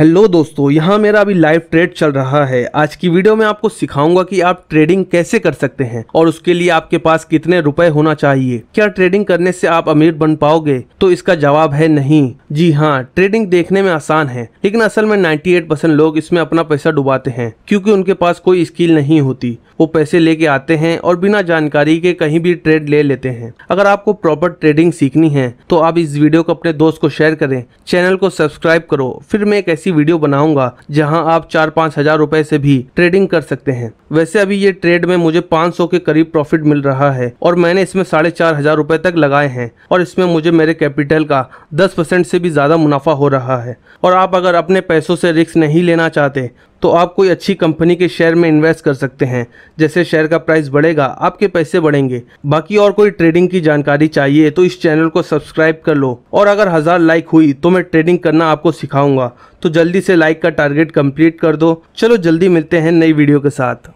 hello दोस्तों यहाँ मेरा अभी लाइव ट्रेड चल रहा है आज की वीडियो में आपको सिखाऊंगा कि आप ट्रेडिंग कैसे कर सकते हैं और उसके लिए आपके पास कितने रुपए होना चाहिए क्या ट्रेडिंग करने से आप अमीर बन पाओगे तो इसका जवाब है नहीं जी हाँ ट्रेडिंग देखने में आसान है लेकिन असल में 98 लोग इसमें अपना पैसा डुबाते हैं क्यूँकी उनके पास कोई स्किल नहीं होती वो पैसे लेके आते हैं और बिना जानकारी के कहीं भी ट्रेड ले लेते हैं अगर आपको प्रॉपर ट्रेडिंग सीखनी है तो आप इस वीडियो को अपने दोस्त को शेयर करें चैनल को सब्सक्राइब करो फिर मैं एक ऐसी ऐसी वीडियो बनाऊंगा जहां आप चार पाँच हजार रुपए से भी ट्रेडिंग कर सकते हैं वैसे अभी ये ट्रेड में मुझे 500 के करीब प्रॉफिट मिल रहा है और मैंने इसमें साढ़े चार हजार रुपये तक लगाए हैं और इसमें मुझे मेरे कैपिटल का 10 परसेंट से भी ज़्यादा मुनाफा हो रहा है और आप अगर अपने पैसों से रिस्क नहीं लेना चाहते तो आप कोई अच्छी कंपनी के शेयर में इन्वेस्ट कर सकते हैं जैसे शेयर का प्राइस बढ़ेगा आपके पैसे बढ़ेंगे बाकी और कोई ट्रेडिंग की जानकारी चाहिए तो इस चैनल को सब्सक्राइब कर लो और अगर हज़ार लाइक हुई तो मैं ट्रेडिंग करना आपको सिखाऊंगा तो जल्दी से लाइक का टारगेट कंप्लीट कर दो चलो जल्दी मिलते हैं नई वीडियो के साथ